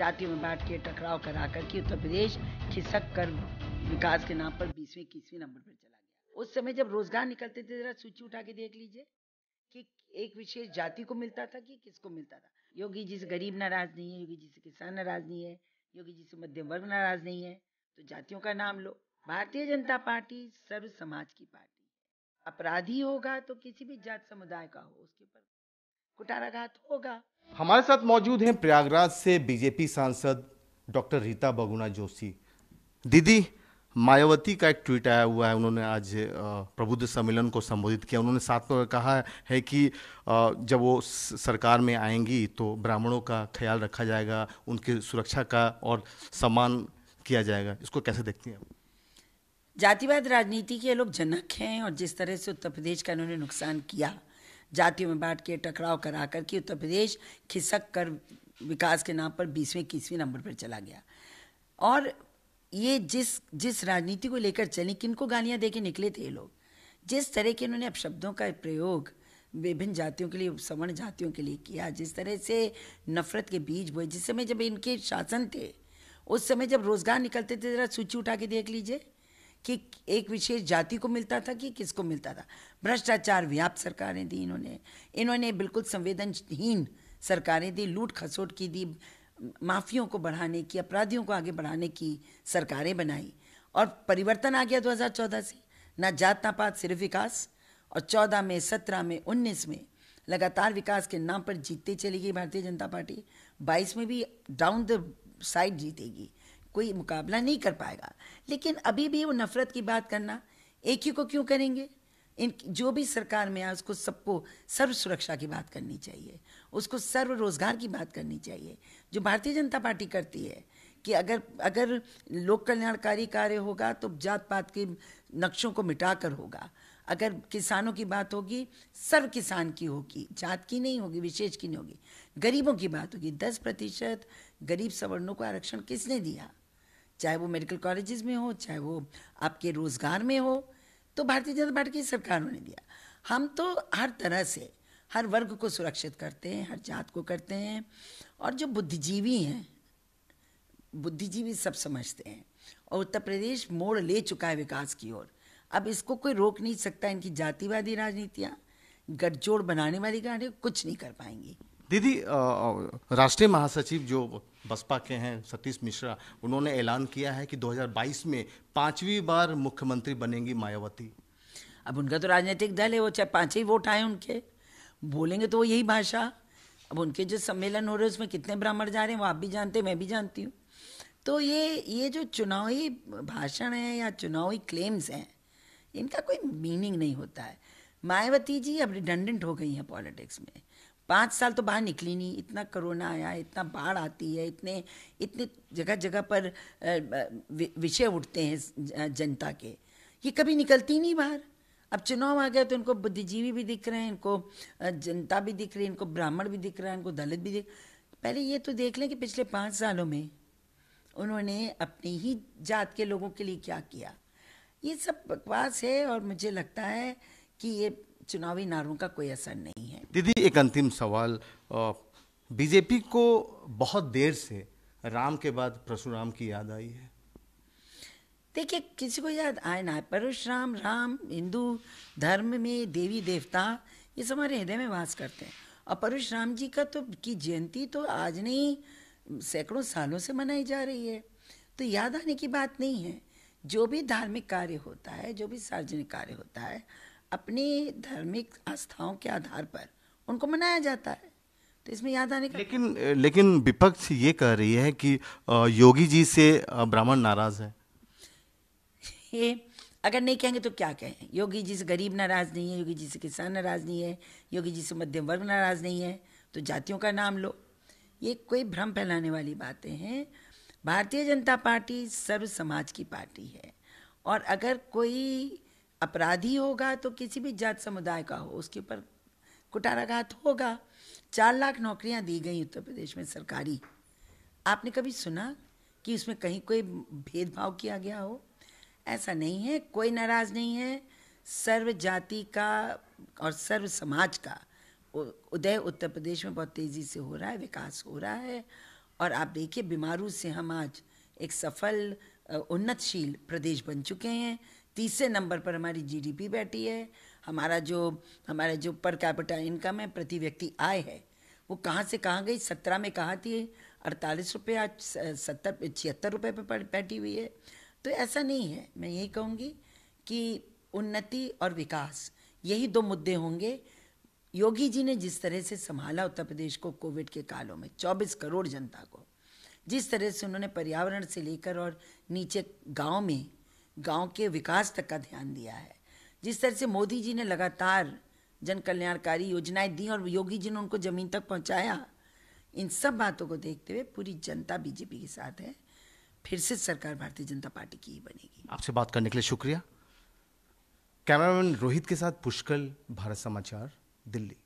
जातियों में बैठ के टकराव करा करके उत्तर प्रदेश खिसक कर विकास के नाम पर बीसवें इक्कीसवें नंबर पर चला गया उस समय जब रोजगार निकलते थे जरा सूची उठा के देख लीजिए कि एक विशेष जाति को मिलता था कि किसको मिलता था योगी जी से गरीब नाराज नहीं है योगी जी से किसान नाराज नहीं है योगी जी से मध्यम वर्ग नाराज नहीं है तो जातियों का नाम लो भारतीय जनता पार्टी सर्व समाज की पार्टी अपराधी होगा तो किसी भी जात समुदाय का हो उसके ऊपर कुटाराघात होगा हमारे साथ मौजूद हैं प्रयागराज से बीजेपी सांसद डॉक्टर रीता बगुना जोशी दीदी मायावती का एक ट्वीट आया हुआ है उन्होंने आज प्रबुद्ध सम्मेलन को संबोधित किया उन्होंने साथ में कहा है कि जब वो सरकार में आएंगी तो ब्राह्मणों का ख्याल रखा जाएगा उनकी सुरक्षा का और सम्मान किया जाएगा इसको कैसे देखती हैं जातिवाद राजनीति के लोग जनक हैं और जिस तरह से उत्तर प्रदेश का उन्होंने नुकसान किया जातियों में बांट के टकराव करा कर के उत्तर प्रदेश खिसक कर विकास के नाम पर बीसवें इक्कीसवें नंबर पर चला गया और ये जिस जिस राजनीति को लेकर चले किनको गालियाँ दे के निकले थे ये लोग जिस तरह के इन्होंने अब शब्दों का प्रयोग विभिन्न जातियों के लिए सवर्ण जातियों के लिए किया जिस तरह से नफरत के बीज बोए जिस समय जब इनके शासन थे उस समय जब रोज़गार निकलते थे ज़रा सूची उठा के देख लीजिए कि एक विशेष जाति को मिलता था कि किसको मिलता था भ्रष्टाचार व्याप्त सरकारें दी इन्होंने इन्होंने बिल्कुल संवेदनहीन सरकारें दी लूट खसोट की दी माफियों को बढ़ाने की अपराधियों को आगे बढ़ाने की सरकारें बनाई और परिवर्तन आ गया 2014 से ना जात ना पात सिर्फ विकास और 14 में 17 में 19 में लगातार विकास के नाम पर जीतते चली गई भारतीय जनता पार्टी 22 में भी डाउन द साइड जीतेगी कोई मुकाबला नहीं कर पाएगा लेकिन अभी भी वो नफ़रत की बात करना एक ही को क्यों करेंगे इन जो भी सरकार में आए उसको सबको सर्व सुरक्षा की बात करनी चाहिए उसको सर्व रोजगार की बात करनी चाहिए जो भारतीय जनता पार्टी करती है कि अगर अगर लोक कल्याणकारी कार्य होगा तो जात पात के नक्शों को मिटाकर होगा अगर किसानों की बात होगी सर्व किसान की होगी जात की नहीं होगी विशेष की नहीं होगी गरीबों की बात होगी दस प्रतिशत गरीब सवर्णों को आरक्षण किसने दिया चाहे वो मेडिकल कॉलेजेस में हो चाहे वो आपके रोज़गार में हो तो भारतीय जनता पार्टी की सरकारों ने दिया हम तो हर तरह से हर वर्ग को सुरक्षित करते हैं हर जात को करते हैं और जो बुद्धिजीवी हैं बुद्धिजीवी सब समझते हैं और उत्तर प्रदेश मोड़ ले चुका है विकास की ओर अब इसको कोई रोक नहीं सकता इनकी जातिवादी राजनीतियाँ गठजोड़ बनाने वाली गाड़ियाँ कुछ नहीं कर पाएंगी दीदी राष्ट्रीय महासचिव जो बसपा के हैं सतीश मिश्रा उन्होंने ऐलान किया है कि 2022 में पांचवी बार मुख्यमंत्री बनेंगी मायावती अब उनका तो राजनीतिक दल है वो चाहे पाँच ही वोट आए उनके बोलेंगे तो वो यही भाषा अब उनके जो सम्मेलन हो रहे हैं उसमें कितने ब्राह्मण जा रहे हैं वो आप भी जानते हैं मैं भी जानती हूँ तो ये ये जो चुनावी भाषण है या चुनावी क्लेम्स हैं इनका कोई मीनिंग नहीं होता है मायावती जी अब रिडेंडेंट हो गई हैं पॉलिटिक्स में पाँच साल तो बाहर निकली नहीं इतना कोरोना आया इतना बाढ़ आती है इतने इतने जगह जगह पर विषय उठते हैं जनता के ये कभी निकलती नहीं बाहर अब चुनाव आ गया तो इनको बुद्धिजीवी भी दिख रहे हैं इनको जनता भी दिख रही है इनको ब्राह्मण भी दिख रहा है इनको दलित भी दिख पहले ये तो देख लें कि पिछले पाँच सालों में उन्होंने अपनी ही जात के लोगों के लिए क्या किया ये सब बकवास है और मुझे लगता है कि ये चुनावी नारों का कोई असर नहीं है दीदी एक अंतिम सवाल बीजेपी को बहुत देर से राम के बाद परशुराम की याद आई है देखिए किसी को याद आए ना परशुराम राम हिंदू धर्म में देवी देवता ये सब हमारे हृदय में वास करते हैं और परशुराम जी का तो की जयंती तो आज नहीं सैकड़ों सालों से मनाई जा रही है तो याद आने की बात नहीं है जो भी धार्मिक कार्य होता है जो भी सार्वजनिक कार्य होता है अपनी धार्मिक आस्थाओं के आधार पर उनको मनाया जाता है तो इसमें याद आने का लेकिन लेकिन विपक्ष ये कह रही है कि योगी जी से ब्राह्मण नाराज है ये अगर नहीं कहेंगे तो क्या कहें योगी जी से गरीब नाराज नहीं है योगी जी से किसान नाराज नहीं है योगी जी से मध्यम वर्ग नाराज नहीं है तो जातियों का नाम लो ये कोई भ्रम फैलाने वाली बातें हैं भारतीय जनता पार्टी सर्व समाज की पार्टी है और अगर कोई अपराधी होगा तो किसी भी जात समुदाय का हो उसके ऊपर कुटाराघात होगा चार लाख नौकरियां दी गई उत्तर प्रदेश में सरकारी आपने कभी सुना कि उसमें कहीं कोई भेदभाव किया गया हो ऐसा नहीं है कोई नाराज नहीं है सर्व जाति का और सर्व समाज का उदय उत्तर प्रदेश में बहुत तेज़ी से हो रहा है विकास हो रहा है और आप देखिए बीमारू से हम आज एक सफल उन्नतशील प्रदेश बन चुके हैं तीसरे नंबर पर हमारी जीडीपी बैठी है हमारा जो हमारा जो पर कैपिटा इनकम है प्रति व्यक्ति आय है वो कहाँ से कहाँ गई सत्रह में कहाँ थी अड़तालीस रुपये आज सत्तर छिहत्तर रुपये पर बैठी हुई है तो ऐसा नहीं है मैं यही कहूँगी कि उन्नति और विकास यही दो मुद्दे होंगे योगी जी ने जिस तरह से संभाला उत्तर प्रदेश को कोविड के कालों में 24 करोड़ जनता को जिस तरह से उन्होंने पर्यावरण से लेकर और नीचे गांव में गांव के विकास तक का ध्यान दिया है जिस तरह से मोदी जी ने लगातार जन कल्याणकारी योजनाएं दी और योगी जी ने उनको जमीन तक पहुंचाया इन सब बातों को देखते हुए पूरी जनता बीजेपी के साथ है फिर से सरकार भारतीय जनता पार्टी की ही बनेगी आपसे बात करने के लिए शुक्रिया कैमरामैन रोहित के साथ पुष्कल भारत समाचार दिल्ली